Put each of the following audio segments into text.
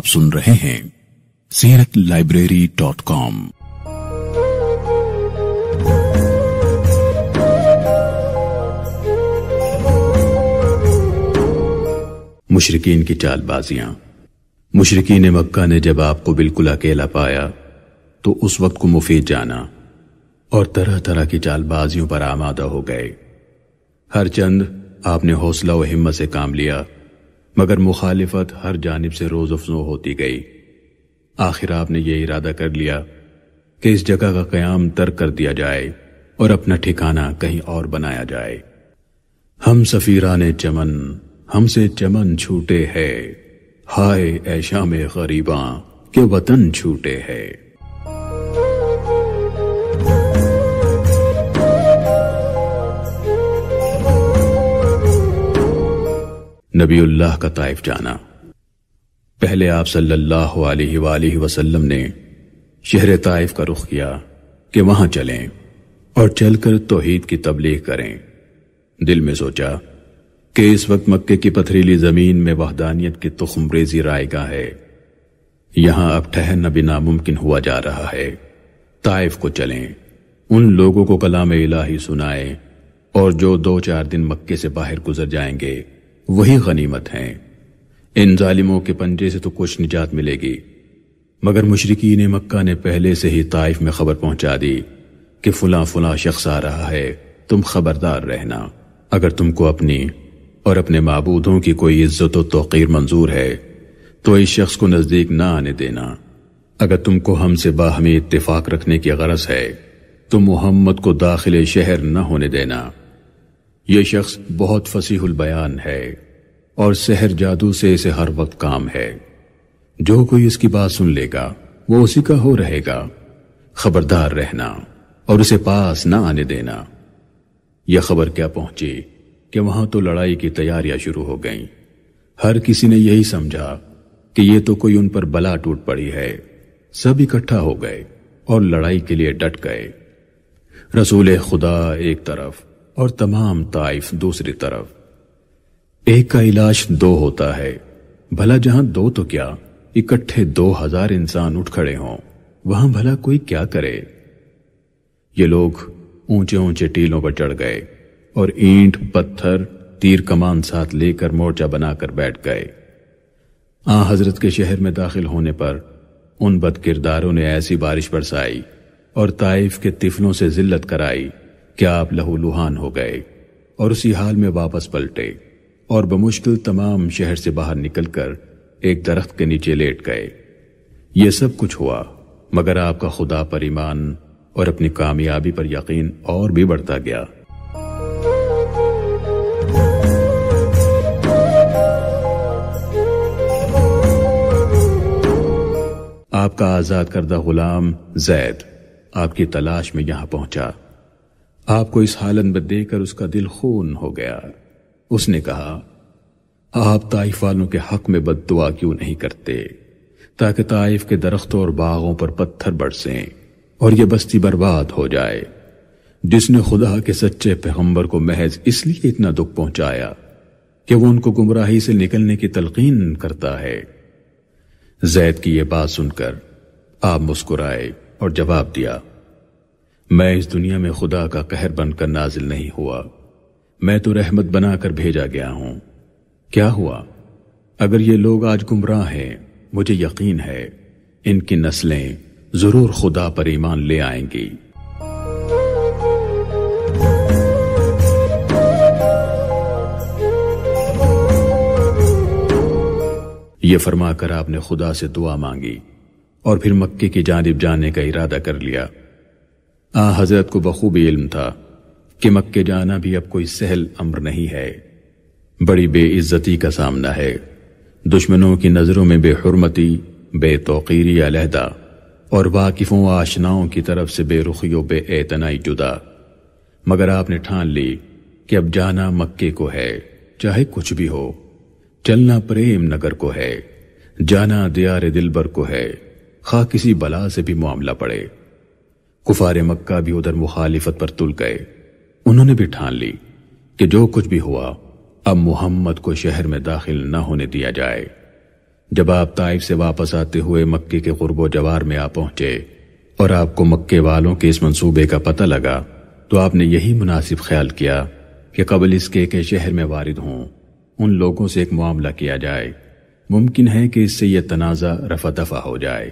आप सुन रहे हैं सीरत लाइब्रेरी डॉट कॉम मुशरकिन की चालबाजियां मुशरकिन मक्का ने जब आपको बिल्कुल अकेला पाया तो उस वक्त को मुफीद जाना और तरह तरह की चालबाजियों पर आमादा हो गए हर चंद आपने हौसला व हिम्मत से काम लिया मगर मुखालिफत हर जानब से रोज़ अफजो होती गई आखिर आपने यह इरादा कर लिया कि इस जगह का क्याम तर्क कर दिया जाए और अपना ठिकाना कहीं और बनाया जाए हम सफीरा ने चमन हमसे चमन छूटे है हाय ऐशा में गरीबा के वतन छूटे है नबीउल्लाह का ताइफ जाना पहले आप सल्लल्लाहु अलैहि वसल्लम ने शहर ताइफ का रुख किया कि वहां चलें और चलकर तोहीद की तबलीग करें दिल में सोचा कि इस वक्त मक्के की पथरीली ज़मीन में वहदानियत की तुखमरेजी रायगा है यहां अब ठहरना भी नामुमकिन हुआ जा रहा है ताइफ को चलें उन लोगों को कलाम इलाही सुनाएं और जो दो चार दिन मक्के से बाहर गुजर जाएंगे वही गनीमत हैं इन जालिमों के पंजे से तो कुछ निजात मिलेगी मगर ने मक्का ने पहले से ही ताइफ में खबर पहुंचा दी कि फुला फुला शख्स आ रहा है तुम खबरदार रहना अगर तुमको अपनी और अपने मबूदों की कोई इज्जत व तोकीर मंजूर है तो इस शख्स को नज़दीक ना आने देना अगर तुमको हमसे बाहमी इतफाक रखने की गरज है तो मोहम्मद को दाखिल शहर न होने देना ये शख्स बहुत फसीहुल बयान है और सहर जादू से इसे हर वक्त काम है जो कोई इसकी बात सुन लेगा वो उसी का हो रहेगा खबरदार रहना और उसे पास ना आने देना यह खबर क्या पहुंची कि वहां तो लड़ाई की तैयारियां शुरू हो गईं। हर किसी ने यही समझा कि ये तो कोई उन पर बला टूट पड़ी है सब इकट्ठा हो गए और लड़ाई के लिए डट गए रसूल खुदा एक तरफ और तमाम ताइफ दूसरी तरफ एक का इलाज दो होता है भला जहां दो तो क्या इकट्ठे दो हजार इंसान उठ खड़े हों वहां भला कोई क्या करे ये लोग ऊंचे ऊंचे टीलों पर चढ़ गए और ईंट पत्थर तीर कमान साथ लेकर मोर्चा बनाकर बैठ गए आ हजरत के शहर में दाखिल होने पर उन बद किरदारों ने ऐसी बारिश बरसाई और ताइफ के तिफलों से जिल्लत कराई कि आप लहूलुहान हो गए और उसी हाल में वापस पलटे और बमुश्किल तमाम शहर से बाहर निकलकर एक दरख्त के नीचे लेट गए ये सब कुछ हुआ मगर आपका खुदा पर ईमान और अपनी कामयाबी पर यकीन और भी बढ़ता गया आपका आजाद करदा गुलाम जैद आपकी तलाश में यहां पहुंचा आपको इस हालत में देखकर उसका दिल खून हो गया उसने कहा आप ताइफ वालों के हक में बददुआ क्यों नहीं करते ताकि ताइफ के दरख्तों और बागों पर पत्थर बरसें और यह बस्ती बर्बाद हो जाए जिसने खुदा के सच्चे पैगंबर को महज इसलिए इतना दुख पहुंचाया कि वो उनको गुमराही से निकलने की तलकीन करता है जैद की यह बात सुनकर आप मुस्कुराए और जवाब दिया मैं इस दुनिया में खुदा का कहर बनकर नाजिल नहीं हुआ मैं तो रहमत बनाकर भेजा गया हूं क्या हुआ अगर ये लोग आज गुमराह हैं मुझे यकीन है इनकी नस्लें जरूर खुदा पर ईमान ले आएंगी ये फरमाकर आपने खुदा से दुआ मांगी और फिर मक्के की जानब जाने का इरादा कर लिया आ हजरत को बखूबी इल्म था कि मक्के जाना भी अब कोई सहल अम्र नहीं है बड़ी बेइज्जती का सामना है दुश्मनों की नज़रों में बेहरमती बेतौकीरी अलहदा और वाकिफ़ों आशनाओं की तरफ से बेरुखी व बेतनाई जुदा मगर आपने ठान ली कि अब जाना मक्के को है चाहे कुछ भी हो चलना प्रेम नगर को है जाना दियार दिलबर को है खा किसी बला से भी मामला पड़े कुफार मक्का भी उधर मुखालिफत पर तुल गए उन्होंने भी ठान ली कि जो कुछ भी हुआ अब मोहम्मद को शहर में दाखिल न होने दिया जाए जब आप ताइफ से वापस आते हुए मक्के के गुरबो जवार में आ पहुंचे और आपको मक्के वालों के इस मंसूबे का पता लगा तो आपने यही मुनासिब ख्याल किया कि कबल इसके के शहर में वारिद हों उन लोगों से एक मामला किया जाए मुमकिन है कि इससे यह तनाज़ा रफा दफा हो जाए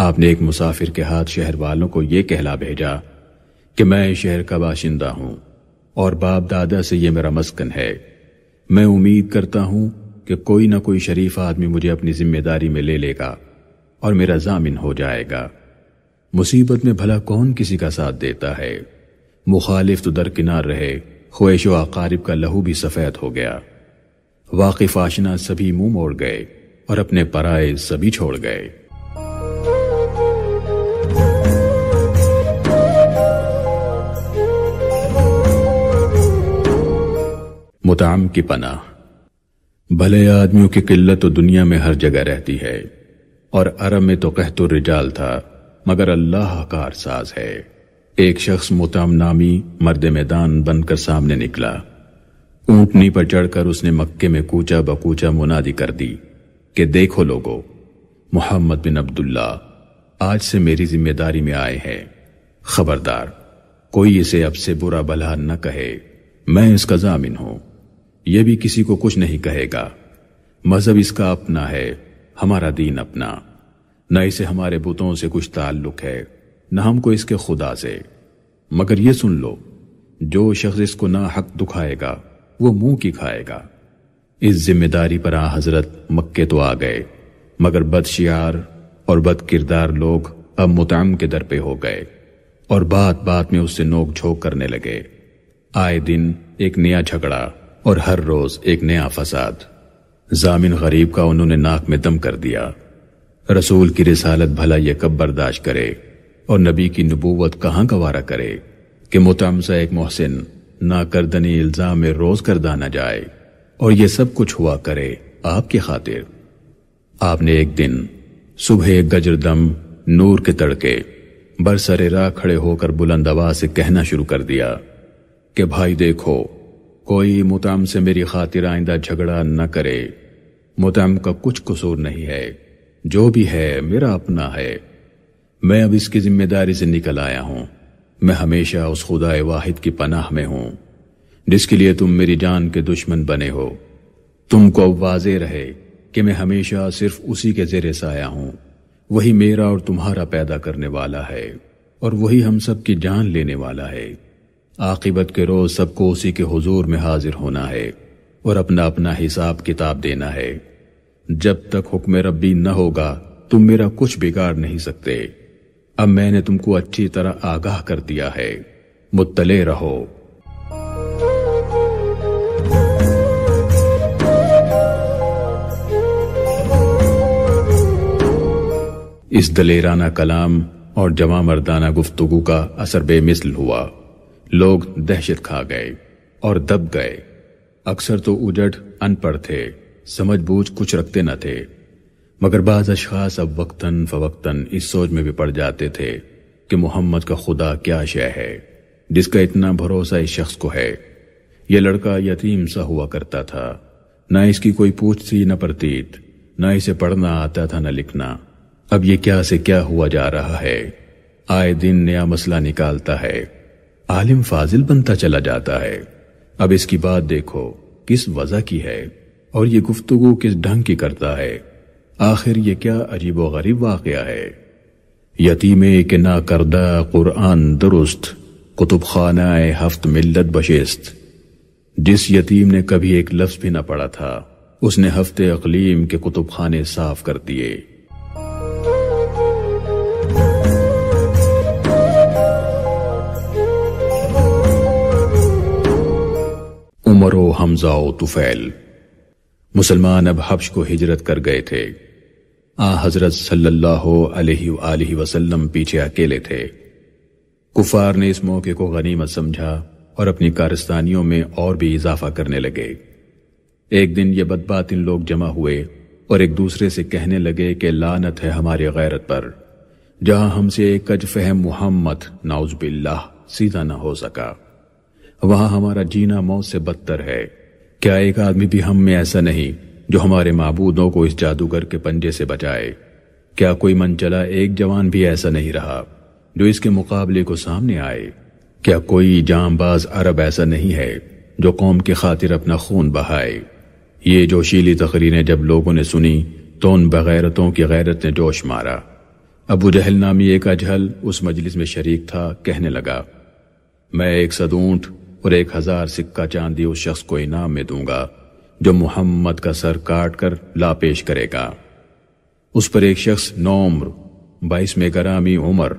आपने एक मुसाफिर के हाथ शहर वालों को यह कहला भेजा कि मैं शहर का बाशिंदा हूं और बाप दादा से यह मेरा मस्कन है मैं उम्मीद करता हूं कि कोई ना कोई शरीफ आदमी मुझे अपनी जिम्मेदारी में ले लेगा और मेरा जामिन हो जाएगा मुसीबत में भला कौन किसी का साथ देता है मुखालिफ तो दरकिनार रहे ख्वाहिश व अकारिब का लहू भी सफ़ेद हो गया वाकिफ आशना सभी मुंह मोड़ गए और अपने पराए सभी छोड़ गए मुताम की पना भले आदमियों की किल्लत तो दुनिया में हर जगह रहती है और अरब में तो कहतो रिजाल था मगर अल्लाह का अरसाज है एक शख्स मुताम नामी मर्द मैदान बनकर सामने निकला ऊंटनी पर चढ़कर उसने मक्के में कूचा बकूचा मुनादी कर दी कि देखो लोगो मोहम्मद बिन अब्दुल्ला आज से मेरी जिम्मेदारी में आए हैं खबरदार कोई इसे अब से बुरा भला न कहे मैं इसका जामिन हूं यह भी किसी को कुछ नहीं कहेगा मजहब इसका अपना है हमारा दीन अपना न इसे हमारे बुतों से कुछ ताल्लुक है न हमको इसके खुदा से मगर यह सुन लो जो शख्स इसको ना हक दुखाएगा वो मुंह की खाएगा इस जिम्मेदारी पर आ हजरत मक्के तो आ गए मगर बदशियार और बद किरदार लोग अब मुताम के दर पे हो गए और बात बात में उससे नोक झोंक करने लगे आए दिन एक नया झगड़ा और हर रोज एक नया फसाद जामिन गरीब का उन्होंने नाक में दम कर दिया रसूल की रिसालत भला यह कब बर्दाश्त करे और नबी की नबूवत कहां गवारा करे कि मुतमसा एक मोहसिन नाकर्दनी इल्ज़ाम में रोज दाना जाए और यह सब कुछ हुआ करे आपकी खातिर आपने एक दिन सुबह गजरदम नूर के तड़के बरसरे राह खड़े होकर बुलंद आवाज से कहना शुरू कर दिया कि भाई देखो कोई मुतम से मेरी खातिर आइंदा झगड़ा न करे मुतम का कुछ कसूर नहीं है जो भी है मेरा अपना है मैं अब इसकी जिम्मेदारी से निकल आया हूं मैं हमेशा उस खुदा वाहिद की पनाह में हूं जिसके लिए तुम मेरी जान के दुश्मन बने हो तुमको वाज रहे कि मैं हमेशा सिर्फ उसी के से साया हूं वही मेरा और तुम्हारा पैदा करने वाला है और वही हम सब की जान लेने वाला है आकिबत के रोज सबको उसी के हुजूर में हाजिर होना है और अपना अपना हिसाब किताब देना है जब तक हुक्म रब्बी न होगा तुम मेरा कुछ बिगाड़ नहीं सकते अब मैंने तुमको अच्छी तरह आगाह कर दिया है मुत्तले रहो इस दलेराना कलाम और जमा मर्दाना गुफ्तगु का असर बेमिसल हुआ लोग दहशत खा गए और दब गए अक्सर तो उजट अनपढ़ थे समझ बूझ कुछ रखते न थे मगर बाज अशास अब वक्तन फवक्तन इस सोच में भी पड़ जाते थे कि मोहम्मद का खुदा क्या शय है जिसका इतना भरोसा इस शख्स को है यह लड़का यतीम सा हुआ करता था न इसकी कोई पूछ थी न प्रतीत न इसे पढ़ना आता था न लिखना अब ये क्या से क्या हुआ जा रहा है आए दिन नया मसला निकालता है आलिम फाजिल बनता चला जाता है अब इसकी बात देखो किस वजह की है और ये गुफ्तगु किस ढंग की करता है आखिर ये क्या अजीब व गरीब वाक़ है यतीमे के ना करदा कुरान दुरुस्त कुतुब खाना हफ्त मिल्लत बशेस्त जिस यतीम ने कभी एक लफ्ज़ भी ना पढ़ा था उसने हफ्ते अकलीम के कुतुब खाने साफ कर दिए मारो हमजा तुफैल मुसलमान अब हब्श को हिजरत कर गए थे आ हजरत सल्लल्लाहु पीछे अकेले थे कुफार ने इस मौके को गनीमत समझा और अपनी कारस्तानियों में और भी इजाफा करने लगे एक दिन ये बदबात इन लोग जमा हुए और एक दूसरे से कहने लगे कि लानत है हमारे गैरत पर जहां हमसे एक कज फहम मुहम्मद नाउज बिल्ला सीधा ना हो सका वहां हमारा जीना मौत से बदतर है क्या एक आदमी भी हम में ऐसा नहीं जो हमारे मबूदों को इस जादूगर के पंजे से बचाए क्या कोई मनचला एक जवान भी ऐसा नहीं रहा जो इसके मुकाबले को सामने आए क्या कोई जामबाज अरब ऐसा नहीं है जो कौम के खातिर अपना खून बहाए ये जोशीली तकरीरें जब लोगों ने सुनी तो उन बगैरतों की गैरत ने जोश मारा अबू जहल नामी एक अजहल उस मजलिस में शरीक था कहने लगा मैं एक सदूंठ और एक हजार सिक्का चांदी उस शख्स को इनाम में दूंगा जो मोहम्मद का सर काट कर लापेश करेगा उस पर एक शख्स नौम्र बाईस में करामी उमर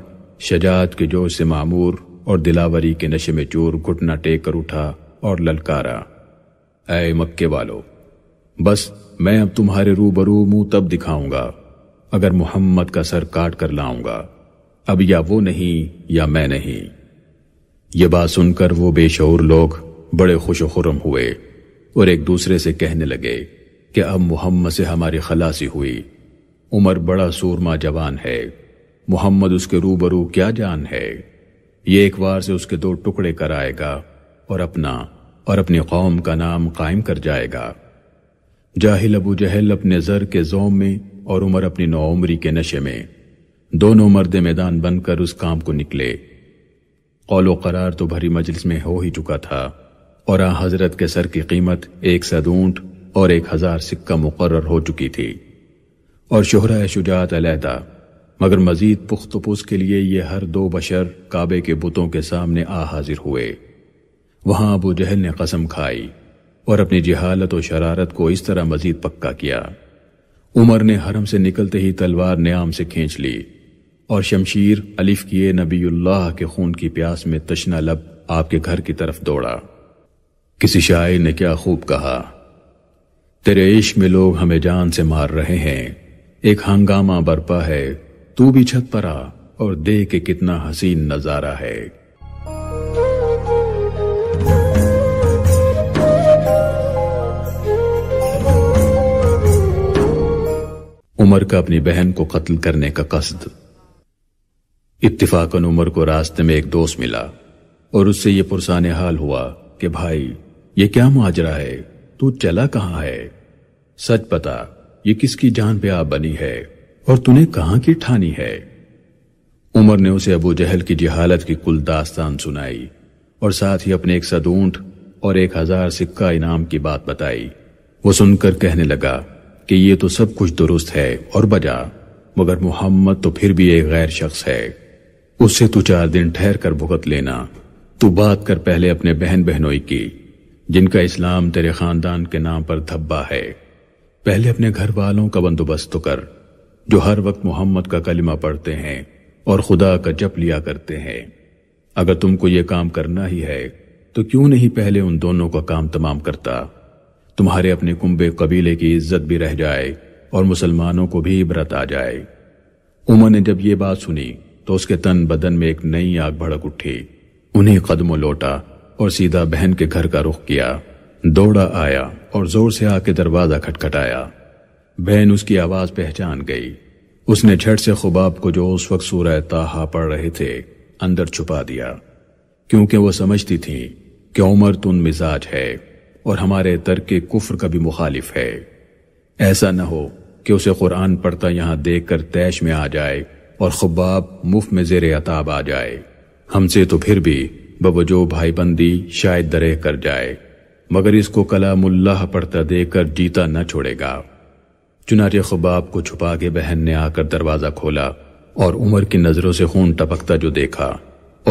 शजात के जोश से मामूर और दिलावरी के नशे में चूर घुटना टेक कर उठा और ललकारा अय मक्के वालो बस मैं अब तुम्हारे रूबरू मुंह तब दिखाऊंगा अगर मोहम्मद का सर काट कर लाऊंगा अब या वो नहीं या मैं नहीं ये बात सुनकर वो बेशूर लोग बड़े खुश खुरम हुए और एक दूसरे से कहने लगे कि अब मोहम्मद से हमारी खलासी हुई उमर बड़ा सूरमा जवान है मोहम्मद उसके रूबरू क्या जान है ये एक बार से उसके दो टुकड़े कर आएगा और अपना और अपनी कौम का नाम कायम कर जाएगा जाहिल अबू जहल अपने जर के जोम में और उमर अपनी नौमरी के नशे में दोनों मर्द मैदान बनकर उस काम को निकले कौलो करार तो भरी मजलिस में हो ही चुका था और आ हजरत के सर की कीमत एक सद ऊंट और एक हजार सिक्का मुकर हो चुकी थी और शोहरा शुजात अलहदा मगर मजीद पुख्तपुस के लिए ये हर दो बशर काबे के बुतों के सामने आ हाजिर हुए वहां अबू जहल ने कसम खाई और अपनी जहालत और शरारत को इस तरह मजीद पक्का किया उमर ने हरम से निकलते ही तलवार न्याम से खींच ली और शमशीर अलिफ किए नबील्लाह के खून की प्यास में तशना लब आपके घर की तरफ दौड़ा किसी शायर ने क्या खूब कहा तेरे इश्क में लोग हमें जान से मार रहे हैं एक हंगामा बरपा है तू भी छत पर आ और दे के कितना हसीन नजारा है उमर का अपनी बहन को कत्ल करने का कस्द इतफाकन उमर को रास्ते में एक दोस्त मिला और उससे ये पुरसान हाल हुआ कि भाई ये क्या माजरा है तू चला कहाँ है सच पता ये किसकी जान पे आप बनी है और तूने कहा की ठानी है उमर ने उसे अबू जहल की जिहालत की कुल दास्तान सुनाई और साथ ही अपने एक सदूंठ और एक हजार सिक्का इनाम की बात बताई वो सुनकर कहने लगा कि ये तो सब कुछ दुरुस्त है और बजा मगर मोहम्मद तो फिर भी एक गैर शख्स है उससे तू चार दिन ठहर कर भुगत लेना तू बात कर पहले अपने बहन बहनोई की जिनका इस्लाम तेरे खानदान के नाम पर धब्बा है पहले अपने घर वालों का बंदोबस्त तो कर जो हर वक्त मोहम्मद का कलिमा पढ़ते हैं और खुदा का जप लिया करते हैं अगर तुमको यह काम करना ही है तो क्यों नहीं पहले उन दोनों का काम तमाम करता तुम्हारे अपने कुंबे कबीले की इज्जत भी रह जाए और मुसलमानों को भी इबरत आ जाए उमर ने जब ये बात सुनी तो उसके तन बदन में एक नई आग भड़क उठी उन्हें कदमों लौटा और सीधा बहन के घर का रुख किया दौड़ा आया और जोर से आके दरवाजा खटखटाया बहन उसकी आवाज पहचान गई उसने झट से खुबाब को जो उस वक्त सूरह ताहा पढ़ रहे थे अंदर छुपा दिया क्योंकि वो समझती थी कि उमर तुन तो मिजाज है और हमारे तर्क कुफर का भी मुखालिफ है ऐसा न हो कि उसे कुरान पढ़ता यहां देख कर तैश में आ जाए और खुबाब मुफ्त में जेर अताब आ जाए हमसे तो फिर भी भाई भाईबंदी शायद दरे कर जाए मगर इसको कला कलामुल्लाह पढ़ता देकर जीता न छोड़ेगा चुनाचे खुबाब को छुपा के बहन ने आकर दरवाज़ा खोला और उमर की नज़रों से खून टपकता जो देखा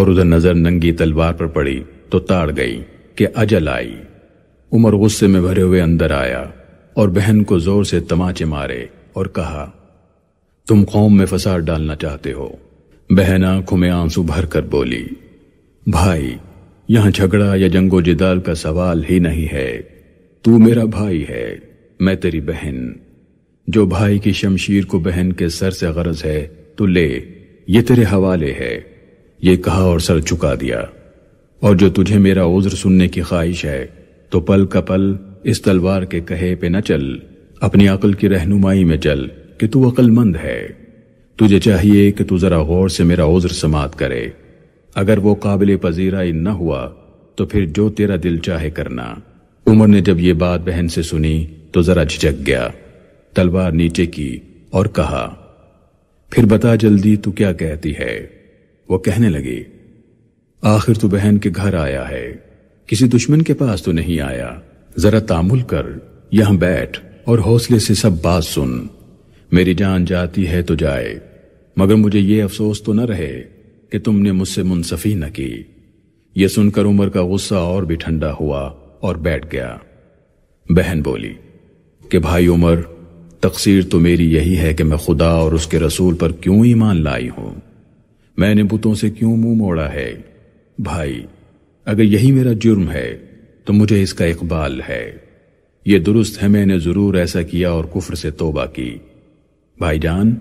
और उधर नज़र नंगी तलवार पर पड़ी तो ताड़ गई कि अजल आई उमर गुस्से में भरे हुए अंदर आया और बहन को जोर से तमाचे मारे और कहा तुम कौम में फसाद डालना चाहते हो बहन आंखों में आंसू भर कर बोली भाई यहां झगड़ा या जंगो जिदाल का सवाल ही नहीं है तू मेरा भाई है मैं तेरी बहन जो भाई की शमशीर को बहन के सर से गरज है तो ले ये तेरे हवाले है ये कहा और सर झुका दिया और जो तुझे मेरा उज्र सुनने की ख्वाहिश है तो पल का पल इस तलवार के कहे पे न चल अपनी अकल की रहनुमाई में चल कि तू अक्लमंद है तुझे चाहिए कि तू जरा गौर से मेरा उज्र समात करे अगर वो काबिल पजीराई न हुआ तो फिर जो तेरा दिल चाहे करना उमर ने जब ये बात बहन से सुनी तो जरा झिझक गया तलवार नीचे की और कहा फिर बता जल्दी तू क्या कहती है वो कहने लगी आखिर तू बहन के घर आया है किसी दुश्मन के पास तो नहीं आया जरा तामुल कर यहां बैठ और हौसले से सब बात सुन मेरी जान जाती है तो जाए मगर मुझे ये अफसोस तो न रहे कि तुमने मुझसे मुनसफी न की यह सुनकर उमर का गुस्सा और भी ठंडा हुआ और बैठ गया बहन बोली कि भाई उमर तकसीर तो मेरी यही है कि मैं खुदा और उसके रसूल पर क्यों ईमान लाई हूं मैंने बुतों से क्यों मुंह मोड़ा है भाई अगर यही मेरा जुर्म है तो मुझे इसका इकबाल है ये दुरुस्त है मैंने जरूर ऐसा किया और कुफर से तोबा की भाईजान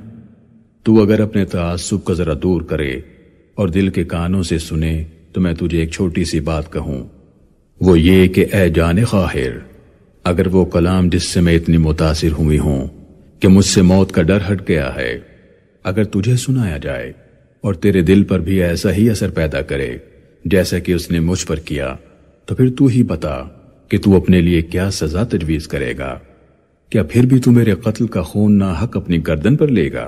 तू अगर अपने तसुब का ज़रा दूर करे और दिल के कानों से सुने तो मैं तुझे एक छोटी सी बात कहूं वो ये कि ए जान खाहिर अगर वो कलाम जिससे मैं इतनी मुतासर हुई हूं कि मुझसे मौत का डर हट गया है अगर तुझे सुनाया जाए और तेरे दिल पर भी ऐसा ही असर पैदा करे जैसा कि उसने मुझ पर किया तो फिर तू ही बता कि तू अपने लिए क्या सजा तजवीज़ करेगा क्या फिर भी तू मेरे कत्ल का खून ना हक अपनी गर्दन पर लेगा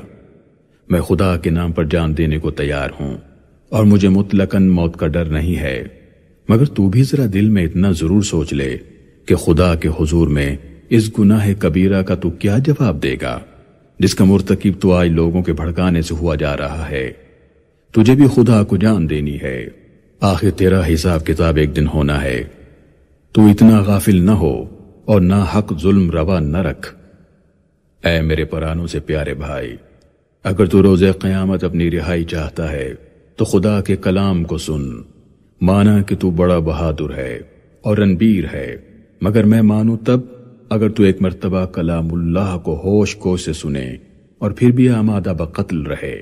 मैं खुदा के नाम पर जान देने को तैयार हूं और मुझे मुतलकन मौत का डर नहीं है मगर तू भी जरा दिल में इतना जरूर सोच ले कि खुदा के हुजूर में इस गुनाह कबीरा का तू क्या जवाब देगा जिसका मुरतकब तो आज लोगों के भड़काने से हुआ जा रहा है तुझे भी खुदा को जान देनी है आखिर तेरा हिसाब किताब एक दिन होना है तू इतना गाफिल न हो और ना हक जुल्म रवा न रख ऐ मेरे परानों से प्यारे भाई अगर तू रोज़ क़यामत अपनी रिहाई चाहता है तो खुदा के कलाम को सुन माना कि तू बड़ा बहादुर है और रनबीर है मगर मैं मानू तब अगर तू एक मरतबा कलामुल्लाह को होश को से सुने और फिर भी आमादा बकत्ल रहे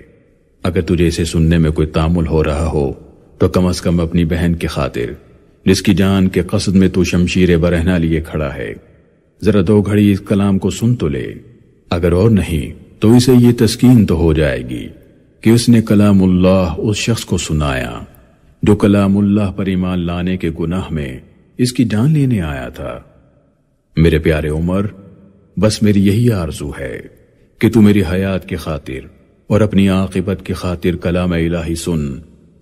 अगर तुझे इसे सुनने में कोई तामुल हो रहा हो तो कम अज कम अपनी बहन की खातिर जिसकी जान के कसद में तू शमशीर बरहना लिए खड़ा है जरा दो घड़ी इस कलाम को सुन तो ले अगर और नहीं तो इसे ये तस्कीन तो हो जाएगी कि उसने कलामुल्लाह उस शख्स को सुनाया जो उल्लाह पर ईमान लाने के गुनाह में इसकी जान लेने आया था मेरे प्यारे उमर बस मेरी यही आरजू है कि तू मेरी हयात की खातिर और अपनी आकबत की खातिर कलाम इलाही सुन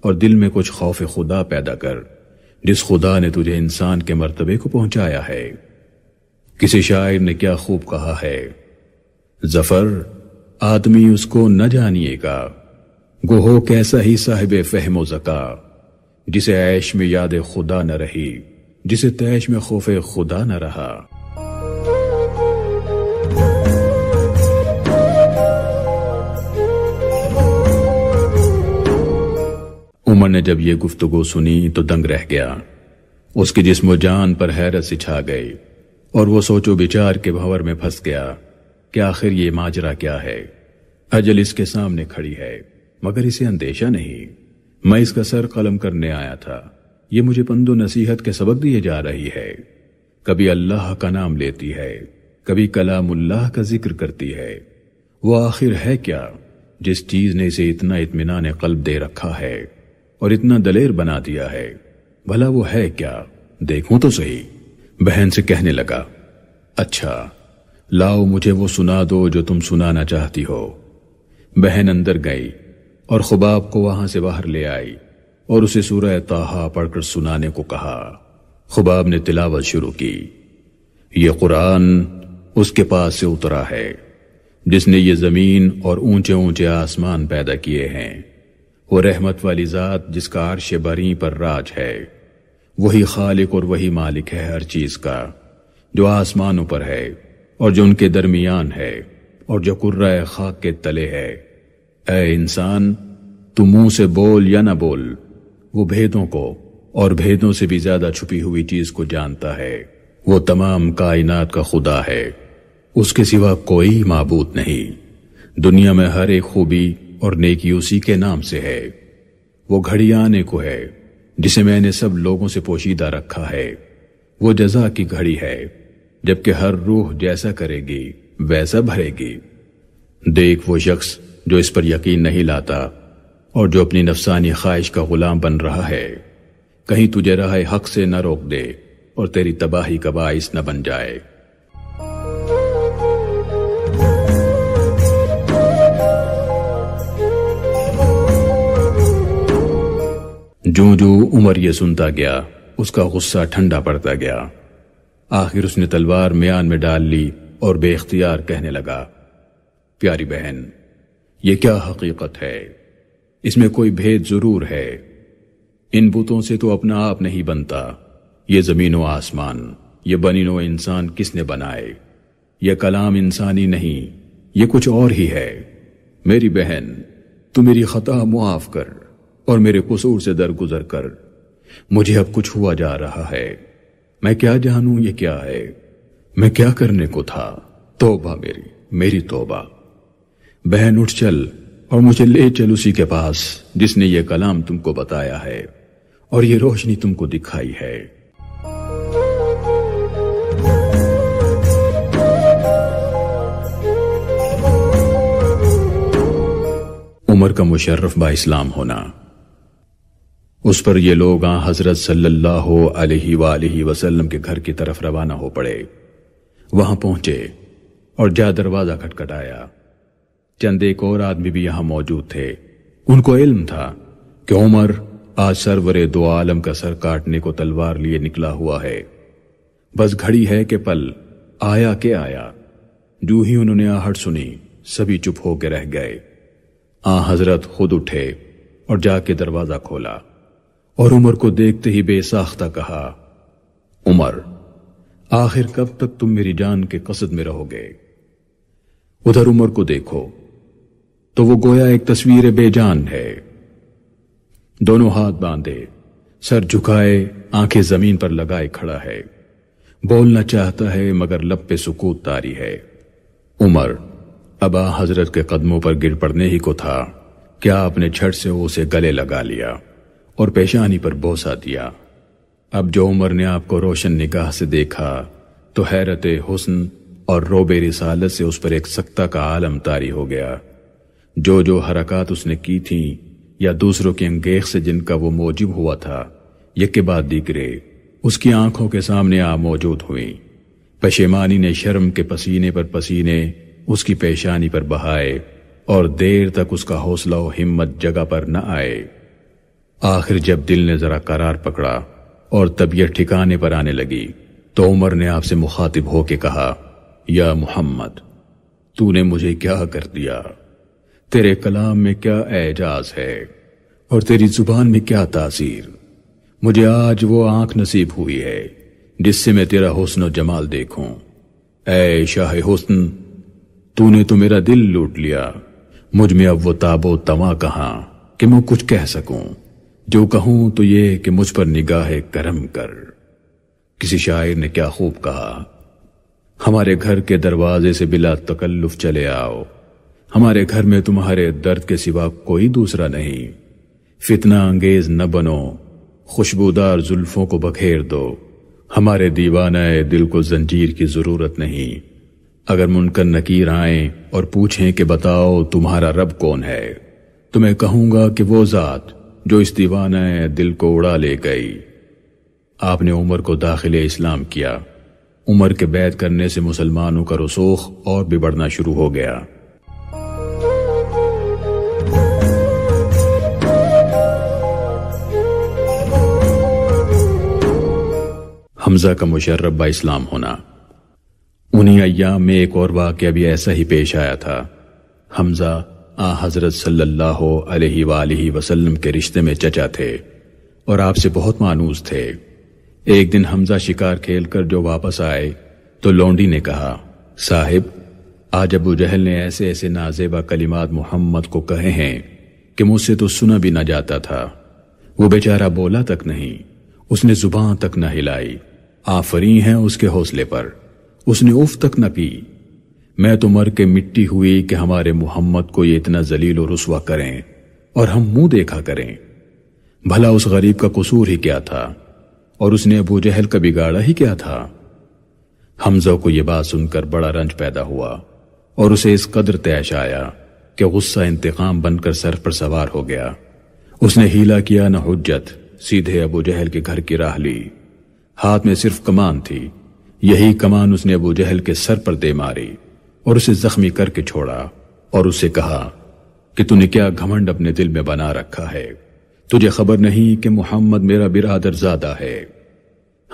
और दिल में कुछ खौफ खुदा पैदा कर जिस खुदा ने तुझे इंसान के मर्तबे को पहुंचाया है किसी शायर ने क्या खूब कहा है जफर आदमी उसको न जानिएगा गोहो कैसा ही साहिब फहमो जका जिसे ऐश में याद खुदा न रही जिसे तैश में खौफ खुदा न रहा उमर ने जब यह गुफ्तगु सुनी तो दंग रह गया उसकी जिसम जान पर हैरत से छा गई और वो सोचो विचार के भंवर में फंस गया कि आखिर ये माजरा क्या है अजल इसके सामने खड़ी है मगर इसे अंदेशा नहीं मैं इसका सर कलम करने आया था ये मुझे पंदो नसीहत के सबक दिए जा रही है कभी अल्लाह का नाम लेती है कभी कलामुल्लाह का जिक्र करती है वो आखिर है क्या जिस चीज ने इसे इतना इतमान कल्ब दे रखा है और इतना दलेर बना दिया है भला वो है क्या देखूं तो सही बहन से कहने लगा अच्छा लाओ मुझे वो सुना दो जो तुम सुनाना चाहती हो बहन अंदर गई और खुबाब को वहां से बाहर ले आई और उसे सूरह ताहा पढ़कर सुनाने को कहा खुबाब ने तिलावत शुरू की ये कुरान उसके पास से उतरा है जिसने ये जमीन और ऊंचे ऊंचे आसमान पैदा किए हैं वो रहमत वाली ज़ात जिसका अर्श बरी पर राज है वही खालिक और वही मालिक है हर चीज़ का जो आसमानों पर है और जो उनके दरमियान है और जो कुर्रा खाक के तले है ए इंसान तू मुंह से बोल या ना बोल वो भेदों को और भेदों से भी ज्यादा छुपी हुई चीज को जानता है वो तमाम कायनात का खुदा है उसके सिवा कोई मबूत नहीं दुनिया में हर एक खूबी और नेकी उसी के नाम से है वो घड़ी आने को है जिसे मैंने सब लोगों से पोशीदा रखा है वो जजा की घड़ी है जबकि हर रूह जैसा करेगी वैसा भरेगी देख वो शख्स जो इस पर यकीन नहीं लाता और जो अपनी नफसानी ख्वाहिश का गुलाम बन रहा है कहीं तुझे राह हक से न रोक दे और तेरी तबाही का बाइस न बन जाए जो जो उमर यह सुनता गया उसका गुस्सा ठंडा पड़ता गया आखिर उसने तलवार म्यान में डाल ली और बेख्तियार कहने लगा प्यारी बहन यह क्या हकीकत है इसमें कोई भेद जरूर है इन बुतों से तो अपना आप नहीं बनता ये जमीन व आसमान ये बनी नो इंसान किसने बनाए यह कलाम इंसानी नहीं ये कुछ और ही है मेरी बहन तू मेरी खता मुआफ कर और मेरे कसूर से दरगुजर कर मुझे अब कुछ हुआ जा रहा है मैं क्या जानू ये क्या है मैं क्या करने को था तोबा मेरी मेरी तोबा बहन उठ चल और मुझे ले चल उसी के पास जिसने ये कलाम तुमको बताया है और ये रोशनी तुमको दिखाई है उमर का मुशर्रफ बा इस्लाम होना उस पर ये लोग आ हजरत सल्लल्लाहु अलैहि वालैहि वसल्लम के घर की तरफ रवाना हो पड़े वहां पहुंचे और जा दरवाजा खटखटाया चंद एक और आदमी भी यहां मौजूद थे उनको इल्म था कि उमर आज सरवरे दो आलम का सर काटने को तलवार लिए निकला हुआ है बस घड़ी है कि पल आया के आया जू ही उन्होंने आहट सुनी सभी चुप होकर रह गए आ हजरत खुद उठे और जाके दरवाजा खोला और उमर को देखते ही बेसाख्ता कहा उमर आखिर कब तक तुम मेरी जान के कसद में रहोगे उधर उमर को देखो तो वो गोया एक तस्वीर बेजान है दोनों हाथ बांधे सर झुकाए आंखें जमीन पर लगाए खड़ा है बोलना चाहता है मगर लब पे सुकूत तारी है उमर अबा हजरत के कदमों पर गिर पड़ने ही को था क्या आपने छठ से उसे गले लगा लिया और पेशानी पर बोसा दिया अब जो उमर ने आपको रोशन निगाह से देखा तो हैरत हुसन और रोबे रिसालत से उस पर एक सख्ता का आलम तारी हो गया जो जो हरकत उसने की थी या दूसरों के अंगेख से जिनका वो मौजूद हुआ था यके बाद दिगरे उसकी आंखों के सामने आ मौजूद हुई पशेमानी ने शर्म के पसीने पर पसीने उसकी पेशानी पर बहाए और देर तक उसका हौसला और हिम्मत जगह पर न आए आखिर जब दिल ने जरा करार पकड़ा और तबीयत ठिकाने पर आने लगी तो उमर ने आपसे मुखातिब होके कहा या मोहम्मद तूने मुझे क्या कर दिया तेरे कलाम में क्या एजाज है और तेरी जुबान में क्या तासीर मुझे आज वो आंख नसीब हुई है जिससे मैं तेरा हुस्न जमाल देखूं ऐ शाह हुस्न तूने तो मेरा दिल लूट लिया मुझ में अब वो ताबो तवा कहा कि मैं कुछ कह सकूं जो कहूं तो ये कि मुझ पर निगाह करम कर किसी शायर ने क्या खूब कहा हमारे घर के दरवाजे से बिला तकल्लुफ चले आओ हमारे घर में तुम्हारे दर्द के सिवा कोई दूसरा नहीं फितना अंगेज न बनो खुशबूदार जुल्फों को बखेर दो हमारे दीवाना दिल को जंजीर की जरूरत नहीं अगर मुनकर नकीर आए और पूछें कि बताओ तुम्हारा रब कौन है तो मैं कहूंगा कि वो जात जो इस दीवान दिल को उड़ा ले गई आपने उमर को दाखिल इस्लाम किया उमर के बैत करने से मुसलमानों का रसूख और बढ़ना शुरू हो गया हमजा का मुशर्रबा इस्लाम होना उन्हीं अयाम में एक और वाक्य भी ऐसा ही पेश आया था हमजा आ हज़रत सल्लल्लाहु वसलम के रिश्ते में चचा थे और आपसे बहुत मानूस थे एक दिन हमजा शिकार खेलकर जो वापस आए तो लोंडी ने कहा साहिब आज अबू जहल ने ऐसे ऐसे नाजेबा कलिमात मोहम्मद को कहे हैं कि मुझसे तो सुना भी ना जाता था वो बेचारा बोला तक नहीं उसने जुबान तक न हिलाई आफरी हैं उसके हौसले पर उसने उफ तक न पी मैं तो मर के मिट्टी हुई कि हमारे मोहम्मद को ये इतना जलील और रसुआ करें और हम मुंह देखा करें भला उस गरीब का कसूर ही क्या था और उसने अबू जहल का बिगाड़ा ही क्या था हमजा को यह बात सुनकर बड़ा रंज पैदा हुआ और उसे इस कदर तैश आया कि गुस्सा इंतकाम बनकर सर पर सवार हो गया उसने हीला किया न हुज्जत सीधे अबू जहल के घर की राह ली हाथ में सिर्फ कमान थी यही कमान उसने अबू जहल के सर पर दे मारी और उसे जख्मी करके छोड़ा और उसे कहा कि तूने क्या घमंड अपने दिल में बना रखा है तुझे खबर नहीं कि मोहम्मद मेरा बिरादर ज्यादा है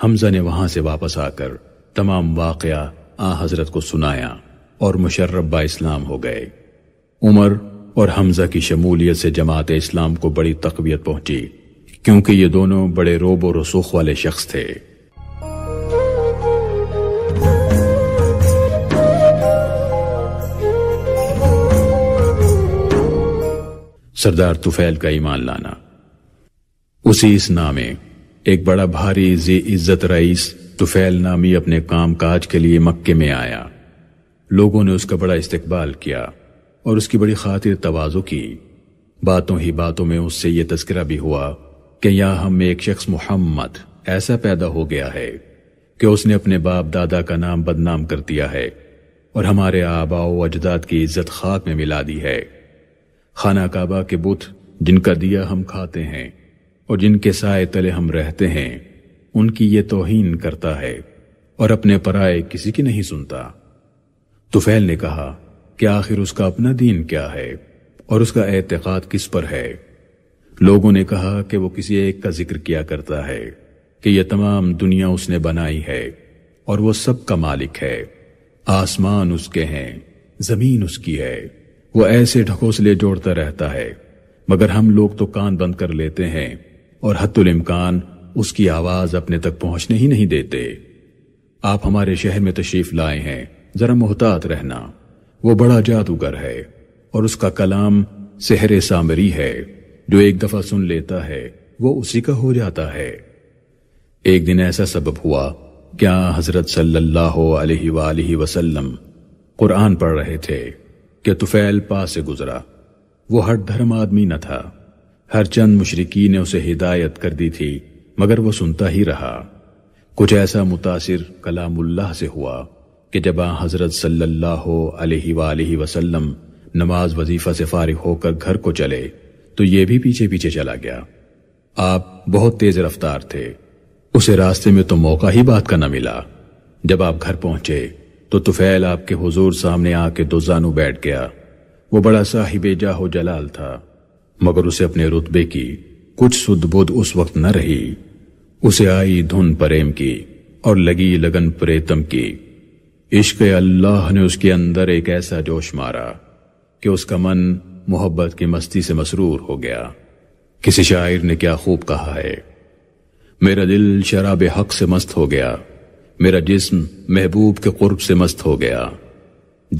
हमजा ने वहां से वापस आकर तमाम वाकया आ हजरत को सुनाया और मुशर्रबा इस्लाम हो गए उमर और हमजा की शमूलियत से जमात इस्लाम को बड़ी तकबीयत पहुंची क्योंकि ये दोनों बड़े रोब और रसूख वाले शख्स थे सरदार तुफैल का ईमान लाना उसी इस नामे एक बड़ा भारी जे इज्जत रईस तुफैल नामी अपने काम काज के लिए मक्के में आया लोगों ने उसका बड़ा इस्तकबाल किया और उसकी बड़ी खातिर तोज़ो की बातों ही बातों में उससे यह तस्करा भी हुआ कि यह हम एक शख्स मोहम्मद ऐसा पैदा हो गया है कि उसने अपने बाप दादा का नाम बदनाम कर दिया है और हमारे आबाओ अजदाद की इज्जत खाक में मिला दी है खाना काबा के बुत जिनका दिया हम खाते हैं और जिनके साय तले हम रहते हैं उनकी ये तोहीन करता है और अपने पराए किसी की नहीं सुनता तुफैल ने कहा कि आखिर उसका अपना दीन क्या है और उसका एतक़ाद किस पर है लोगों ने कहा कि वो किसी एक का जिक्र किया करता है कि यह तमाम दुनिया उसने बनाई है और वो सब का मालिक है आसमान उसके हैं जमीन उसकी है वो ऐसे ढकोसले जोड़ता रहता है मगर हम लोग तो कान बंद कर लेते हैं और हतुल इम्कान उसकी आवाज अपने तक पहुंचने ही नहीं देते आप हमारे शहर में तशरीफ लाए हैं जरा मोहतात रहना वो बड़ा जादूगर है और उसका कलाम सेहरे सामरी है जो एक दफा सुन लेता है वो उसी का हो जाता है एक दिन ऐसा सबब हुआ क्या हजरत सल्लल्लाहु अलैहि वसल्लम कुरान पढ़ रहे थे कि तुफैल पास से गुजरा वो हर धर्म आदमी न था हर चंद मुशरकी ने उसे हिदायत कर दी थी मगर वो सुनता ही रहा कुछ ऐसा मुतासिर कलामुल्लाह से हुआ कि जब आ हजरत सल्लल्लाहु वसलम नमाज वजीफा से फारिग होकर घर को चले तो ये भी पीछे पीछे चला गया आप बहुत तेज रफ्तार थे उसे रास्ते में तो मौका ही बात का ना मिला जब आप घर पहुंचे तो तुफैल आपके हुजूर सामने आके दो जानू बैठ गया वो बड़ा साहिबेजा हो जलाल था मगर उसे अपने रुतबे की कुछ सुदबुद उस वक्त न रही उसे आई धुन प्रेम की और लगी लगन प्रेतम की इश्क अल्लाह ने उसके अंदर एक ऐसा जोश मारा कि उसका मन मोहब्बत की मस्ती से मसरूर हो गया किसी शायर ने क्या खूब कहा है मेरा दिल शराब हक से मस्त हो गया मेरा जिस्म महबूब के कुर्ब से मस्त हो गया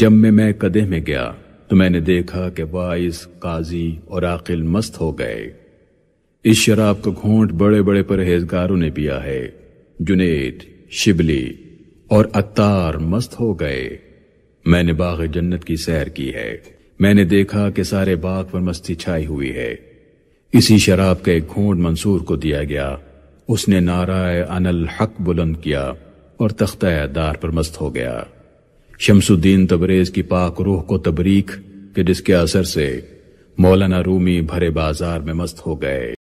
जब मैं मैं कदे में गया तो मैंने देखा कि वाइस काजी और आकिल मस्त हो गए इस शराब का घोंट बड़े बड़े परहेजगारों ने पिया है जुनेद शिबली और अत्तार मस्त हो गए मैंने बाग जन्नत की सैर की है मैंने देखा कि सारे बाग पर मस्ती छाई हुई है इसी शराब का एक घोंट मंसूर को दिया गया उसने नाराय अनल हक बुलंद किया और तख्ता दार पर मस्त हो गया शमसुद्दीन तबरेज की पाक रूह को तबरीक के जिसके असर से मौलाना रूमी भरे बाजार में मस्त हो गए